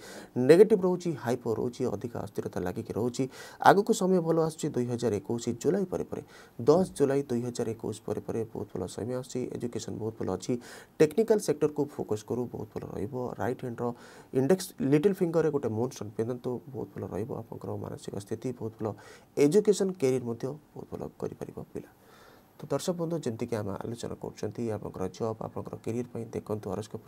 ନେଗେଟିଭ୍ ରହୁଛି ହାଇପୋ ରହୁଛି ଅଧିକା ଅସ୍ଥିରତା ଲାଗିକି ରହୁଛି ଆଗକୁ ସମୟ ଭଲ ଆସୁଛି ଦୁଇ ହଜାର ଏକୋଇଶ ଜୁଲାଇ ପରେ ପରେ করে দশ জুলাই দুই হাজার একুশ পরে পরে ବହୁତ ଭଲ ସମୟ ଆସୁଛି ଏଜୁକେସନ୍ ବହୁତ ଭଲ ଅଛି ଟେକ୍ନିକାଲ୍ ସେକ୍ଟରକୁ ଫୋକସ୍ କରୁ ବହୁତ ଭଲ ରହିବ ରାଇଟ୍ ହ୍ୟାଣ୍ଡର ଇଣ୍ଡେକ୍ସ ଲିଟିଲ୍ ଫିଙ୍ଗରରେ ଗୋଟେ ମୁନ୍ ଷ୍ଟୋନ୍ ପିନ୍ଧନ୍ତୁ ବହୁତ ଭଲ ରହିବ ଆପଣଙ୍କର ମାନସିକ ସ୍ଥିତି ବହୁତ ଭଲ ଏଜୁକେସନ୍ କ୍ୟାରିୟର୍ ମଧ୍ୟ ବହୁତ ଭଲ କରିପାରିବ ପିଲା तो दर्शक बंधु जमीक आम आलोचना आप कैरियर पर देखो हरस्कोप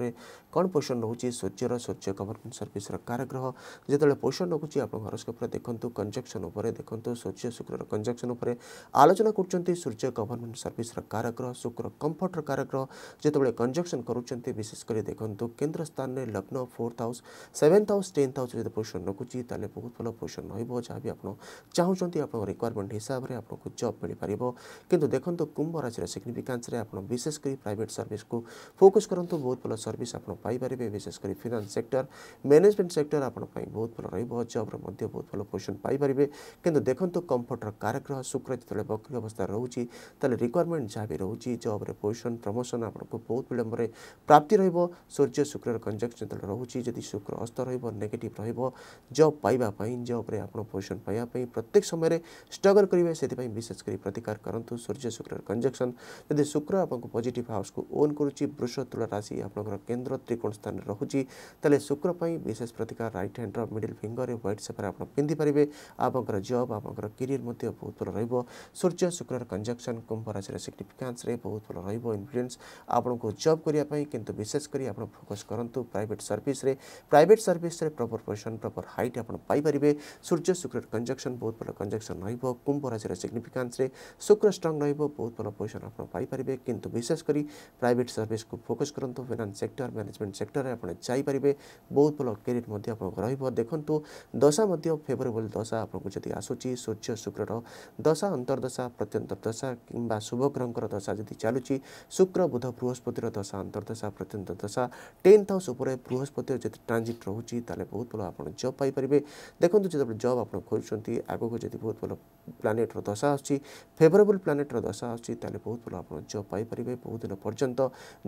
कौन पोषण रोचे सूर्यर सूर्य गवर्नमेंट सर्विस कारग्रह जितेबाला पोषण रखुच्छे आप हरस्कोप देखो कंजक्शन देखो सूर्य शुक्र कंजक्शन आलोचना कर सूर्य गवर्नमेंट सर्विस कारग्रह शुक्र कम्फर्टर कारग्रह जितेबाला कंजक्शन विशेषकर देखो केन्द्र स्थान में लग्न fourth house seventh house tenth house जो पोषण रखुच्छे तेल बहुत भल पोषण रहा भी आप चाहते आप रिक्वयरमेंट हिसाब से आपको जब मिल पार कि देखो तो कुंभ राशि सिग्निफिकान्स विशेषकर प्राइट सर्विस को फोकस करूँ बहुत भल सर्स आपारे विशेषकर फिनान्स सेक्टर मैनेजमेंट सेक्टर आप बहुत भल रब्र बहुत भल पोजिशन पारे कि देखो कंफर्टर कारग्रह शुक्र जो बकरी अवस्था रोचे तेल रिक्वयरमेंट जहाँ भी रोज जब पोजिशन प्रमोशन आपको बहुत विलम्ब में प्राप्ति सूर्य शुक्र कंजक्शन जो रोचे शुक्र अस्त रेगेट रब पाइबापी जब्रे आप पोजिशन पाइबापी प्रत्येक समय स्ट्रगल करेंगे से विशेषकर प्रतिकार करूँ सूर्य शुक्र ସେକ୍ଟର କଞ୍ଜକ୍ସନ୍ ଯଦି ଶୁକ୍ର ଆପଣଙ୍କୁ ପଜିଟିଭ୍ ହାଉସ୍କୁ ଓନ୍ କରୁଛି ବୃଷ ତୁଳା ରାଶି ଆପଣଙ୍କର କେନ୍ଦ୍ର ତ୍ରିକୋଣ ସ୍ଥାନରେ ରହୁଛି ତାହେଲେ ଶୁକ୍ର ପାଇଁ ବିଶେଷ ପ୍ରତିକାର ରାଇଟ୍ ହ୍ୟାଣ୍ଡର ମିଡିଲ୍ ଫିଙ୍ଗରରେ ହ୍ୱାଇଟ୍ ସେପାର ଆପଣ ପିନ୍ଧିପାରିବେ ଆପଣଙ୍କର ଜବ୍ ଆପଣଙ୍କର କ୍ୟାରିୟର୍ ମଧ୍ୟ ବହୁତ ଭଲ ରହିବ ସୂର୍ଯ୍ୟ ଶୁକ୍ରର କଞ୍ଜକ୍ସନ୍ କୁମ୍ଭ ରାଶିର ସିଗ୍ନିଫିକାନ୍ସରେ ବହୁତ ଭଲ ରହିବ ଇନଫ୍ଲୁଏନ୍ସ ଆପଣଙ୍କୁ ଜବ୍ କରିବା ପାଇଁ କିନ୍ତୁ ବିଶେଷ କରି ଆପଣ ଫୋକସ୍ କରନ୍ତୁ ପ୍ରାଇଭେଟ୍ ସର୍ଭିସରେ ପ୍ରାଇଭେଟ୍ ସର୍ଭିସରେ ପ୍ରପର୍ ପୋଜିସନ୍ ପ୍ରପର୍ ହାଇଟ୍ ଆପଣ ପାଇପାରିବେ ସୂର୍ଯ୍ୟ ଶୁକ୍ରର କଞ୍ଜକ୍ସନ୍ ବହୁତ ଭଲ କଞ୍ଜକ୍ସନ୍ ରହିବ କୁମ୍ଭ ରାଶିର ସିଗ୍ନିଫିକାନ୍ସରେ ଶୁକ୍ର ଷ୍ଟ୍ରଙ୍ଗ ରହିବ ବହୁତ ଭଲ ପୋଜିସନ୍ ଆପଣ ପାଇପାରିବେ କିନ୍ତୁ ବିଶେଷ କରି ପ୍ରାଇଭେଟ୍ ସର୍ଭିସକୁ ଫୋକସ୍ କରନ୍ତୁ ଫିନାନ୍ସ ସେକ୍ଟର ମ୍ୟାନେଜମେଣ୍ଟ ସେକ୍ଟରରେ ଆପଣ ଯାଇପାରିବେ ବହୁତ ଭଲ କ୍ୟାରିୟର ମଧ୍ୟ ଆପଣଙ୍କ ରହିବ ଦେଖନ୍ତୁ ଦଶା ମଧ୍ୟ ଫେଭରେବଲ୍ ଦଶା ଆପଣଙ୍କୁ ଯଦି ଆସୁଛି ସୂର୍ଯ୍ୟ ଶୁକ୍ରର ଦଶା ଅନ୍ତର୍ଦଶା ପ୍ରତ୍ୟନ୍ତର୍ଦଶା କିମ୍ବା ଶୁଭଗ୍ରହଙ୍କର ଦଶା ଯଦି ଚାଲୁଛି ଶୁକ୍ର ବୁଧ ବୃହସ୍ପତିର ଦଶା ଅନ୍ତର୍ଦଶା ପ୍ରତ୍ୟନ୍ତ ଦଶା ଟେନ୍ଥ ହାଉସ୍ ଉପରେ ବୃହସ୍ପତିର ଯଦି ଟ୍ରାଞ୍ଜିଟ୍ ରହୁଛି ତାହେଲେ ବହୁତ ଭଲ ଆପଣ ଜବ୍ ପାଇପାରିବେ ଦେଖନ୍ତୁ ଯେତେବେଳେ ଜବ୍ ଆପଣ ଖୋଜୁଛନ୍ତି ଆଗକୁ ଯଦି ବହୁତ ଭଲ ପ୍ଲାନେଟ୍ର ଦଶା ଆସୁଛି ଫେଭରେବଲ୍ ପ୍ଲାନେଟ୍ର ଦଶା ଆସୁଛି ତାହେଲେ ବହୁତ ଭଲ ଆପଣ ଜବ୍ ପାଇପାରିବେ ବହୁତ ଦିନ ପର୍ଯ୍ୟନ୍ତ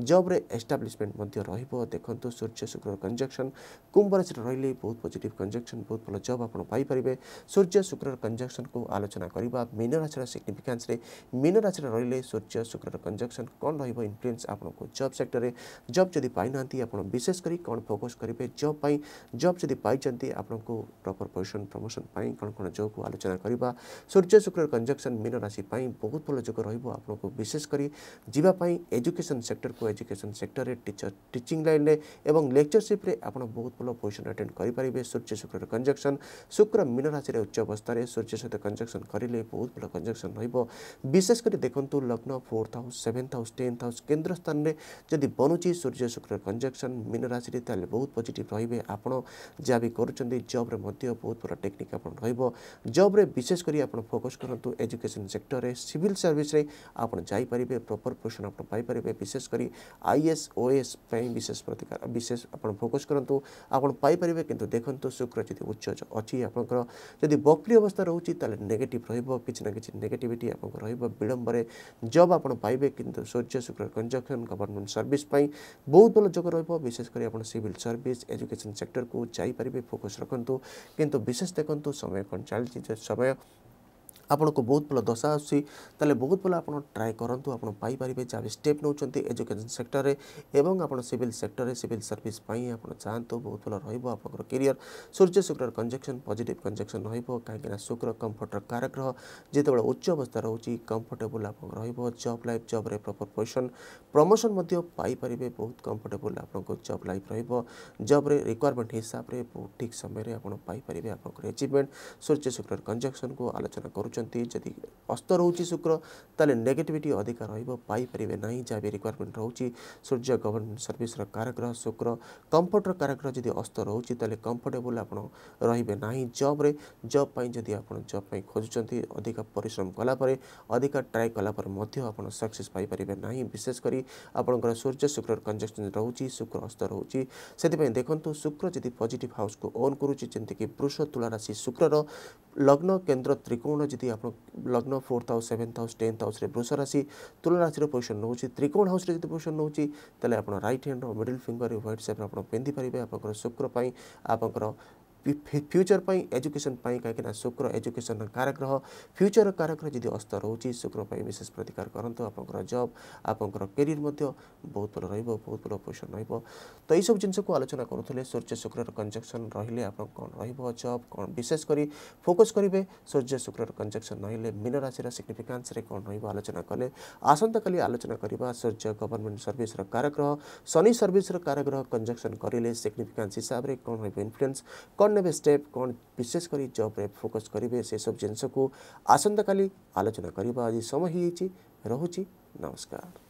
ଜବ୍ରେ ଏଷ୍ଟାବ୍ଲିଶମେଣ୍ଟ ମଧ୍ୟ ରହିବ ଦେଖନ୍ତୁ ସୂର୍ଯ୍ୟ ଶୁକ୍ର କଞ୍ଜକ୍ସନ୍ କୁମ୍ଭରେ ରାଶିରେ ରହିଲେ ବହୁତ ପଜିଟିଭ୍ କଞ୍ଜକ୍ସନ୍ ବହୁତ ଭଲ ଜବ୍ ଆପଣ ପାଇପାରିବେ ସୂର୍ଯ୍ୟ ଶୁକ୍ରର କଞ୍ଜକ୍ସନ୍କୁ ଆଲୋଚନା କରିବା ମୀନ ରାଶିର ସିଗ୍ନିଫିକାନ୍ସରେ ମୀନ ରାଶିରେ ରହିଲେ ସୂର୍ଯ୍ୟ ଶୁକ୍ରର କଞ୍ଜକ୍ସନ୍ କ'ଣ ରହିବ ଇନଫ୍ଲୁଏନ୍ସ ଆପଣଙ୍କୁ ଜବ୍ ସେକ୍ଟରରେ ଜବ୍ ଯଦି ପାଇନାହାନ୍ତି ଆପଣ ବିଶେଷ କରି କ'ଣ ଫୋକସ୍ କରିବେ ଜବ୍ ପାଇଁ ଜବ୍ ଯଦି ପାଇଛନ୍ତି ଆପଣଙ୍କୁ ପ୍ରପର୍ ପୋଜିସନ୍ ପ୍ରମୋସନ୍ ପାଇଁ କ'ଣ କ'ଣ ଯୋଗକୁ ଆଲୋଚନା କରିବା ସୂର୍ଯ୍ୟ ଶୁକ୍ରର କଞ୍ଜକ୍ସନ୍ ମୀନ ରାଶି ପାଇଁ ବହୁତ ଭଲ ଯୋଗ ରହିବ रोबू आपन को विशेषकर जीवापी एजुकेशन सेक्टर को एजुकेशन सेक्टर में टीचर टीचिंग लाइन में लेक्चरसीप्रे आप बहुत भल पोजिशन अटेड करेंगे सूर्य शुक्र कंजक्शन शुक्र मीन राशि उच्च अवस्था सूर्य सहित कंजक्शन करेंगे बहुत भल कंजक्शन रशेषकर देखो लग्न fourth house seventh house tenth house केन्द्र स्थान में जब बनुच्च सूर्य शुक्र कंजक्शन मीन राशि तेल बहुत पजिट रे आप जहाँ भी करब्रे बहुत बड़ा टेक्निक आप रब्रे विशेषकर आप फोकस करूँ एजुकेशन सेक्टर में सिविल सर्विस रे ଆପଣ ଯାଇପାରିବେ ପ୍ରପର୍ ପୋର୍ସନ୍ ଆପଣ ପାଇପାରିବେ ବିଶେଷ କରି ଆଇଏସ୍ ଓଏସ୍ ପାଇଁ ବିଶେଷ ପ୍ରତିକାର ବିଶେଷ ଆପଣ ଫୋକସ୍ କରନ୍ତୁ ଆପଣ ପାଇପାରିବେ କିନ୍ତୁ ଦେଖନ୍ତୁ ଶୁକ୍ର ଯଦି ଉଚ୍ଚ ଅଛି ଆପଣଙ୍କର ଯଦି ବକ୍ଲି ଅବସ୍ଥା ରହୁଛି ତାହେଲେ ନେଗେଟିଭ୍ ରହିବ କିଛି ନା କିଛି ନେଗେଟିଭିଟି ଆପଣଙ୍କୁ ରହିବ ବିଳମ୍ବରେ ଜବ୍ ଆପଣ ପାଇବେ କିନ୍ତୁ ସୂର୍ଯ୍ୟ ଶୁକ୍ର କଞ୍ଜକ୍ସନ୍ ଗଭର୍ଣ୍ଣମେଣ୍ଟ ସର୍ଭିସ୍ ପାଇଁ ବହୁତ ଭଲ ଯୋଗ ରହିବ ବିଶେଷ କରି ଆପଣ ସିଭିଲ୍ ସର୍ଭିସ୍ ଏଜୁକେସନ୍ ସେକ୍ଟରକୁ ଯାଇପାରିବେ ଫୋକସ୍ ରଖନ୍ତୁ କିନ୍ତୁ ବିଶେଷ ଦେଖନ୍ତୁ ସମୟ କ'ଣ ଚାଲିଛି ଯେ ସମୟ আপনক বহুত বড় দশা আসু তলে বহুত বড় আপন ট্রাই করন্ত আপন পাই পারিবে জব স্টেপ নচন্ত এডুকেশন সেক্টরে এবং আপন সিভিল সেক্টরে সিভিল সার্ভিস পাই আপন চান্ত বহুত বড় রহিব আপন ক্যারিয়ার সূর্য শুক্র কনজাংশন পজিটিভ কনজাংশন রহিব কারণ শুক্র কমফর্টার কারক গ্রহ জেত বড় উচ্চ অবস্থা রহুচি কমফর্টেবল আপন রহিব জব লাইফ জবরে প্রপার পজিশন প্রমোশন মধ্য পাই পারিবে বহুত কমফর্টেবল আপনক জব লাইফ রহিব জবরে রিকোয়ারমেন্ট হিসাব রে ঠিক সময় আপন পাই পারিবে আপন অ্যাচিভমেন্ট সূর্য শুক্র কনজাংশন কো আলোচনা করু যদি অস্ত রয়েছে শুক্র তাহলে নেগেটিভিটি অধিকা রহব পাইপারে না যা বি রিকোয়ারমেন্ট রয়েছে সূর্য গভর্নমেন্ট সর্ভিসর কারগ্রহ শুক্র কম্ফর্টর কারগ্রহ যদি অস্ত রয়েছে তাহলে কম্ফর্টেবল আপনার রহবে না জব্রে জব পাই যদি আপনার জব পাই খোঁজুচ্ছেন অধিক পরিশ্রম কলাপরে অধিক ট্রাই কলাপরে আপনার सक्सेस पाइपर ना विशेषकर आपंकर सूर्य शुक्र कंजक्शन रोचे शुक्र अस्त रोचे से देखु शुक्र जब पजिट हाउस को ओन करुच्चे जमीक वृष तुला राशि शुक्र लग्न केन्द्र त्रिकोण जब ଯଦି ଆପଣ ଲଗ୍ନ fourth house seventh house tenth ହାଉସ୍ରେ ବୃଷ ରାଶି ତୁଳା ରାଶିର ପୋଜିସନ୍ ନେଉଛି ତ୍ରିକୋଣ ହାଉସ୍ରେ ଯଦି ପୋଜିସନ୍ ନେଉଛି ତାହେଲେ ଆପଣ ରାଇଟ୍ ହ୍ୟାଣ୍ଡର ମିଡ଼ିଲ୍ ଫିଙ୍ଗର ହ୍ୱାଇଟ୍ ସେପ୍ରେ ଆପଣ ପିନ୍ଧିପାରିବେ ଆପଣଙ୍କର ଶୁକ୍ର ପାଇଁ ଆପଣଙ୍କର फ्यूचर पर एजुकेशन कहीं शुक्र एजुकेशन काराग्रह फ्यूचर काराग्रह जी अस्त रोचे शुक्र विशेष प्रतिकार करूँ आप जब आप कैरियर बहुत भल रोज बहुत भल पोजिशन रो सब जिन को आलोचना करुले सूर्य शुक्र कंजक्शन रही आप कौन रब कौन विशेषकर फोकस करेंगे सूर्य शुक्र कंजक्शन रे मीन राशि सिग्निफिकांस कौन रलोचना कले आसंता आलोचना करवा सूर्य गवर्नमेंट सर्विस काराग्रह रह शनि सर्विस काराग्रह कंजक्शन करेंगे सिग्निफिकांस हिसाब से कौन रही इनफ्लुएंस कौन ନେବେ ଷ୍ଟେପ୍ କ'ଣ ବିଶେଷ କରି ଜବ୍ରେ ଫୋକସ୍ କରିବେ ସେସବୁ ଜିନିଷକୁ ଆସନ୍ତାକାଲି ଆଲୋଚନା କରିବା ଆଜି ସମୟ ହୋଇଯାଇଛି ରହୁଛି ନମସ୍କାର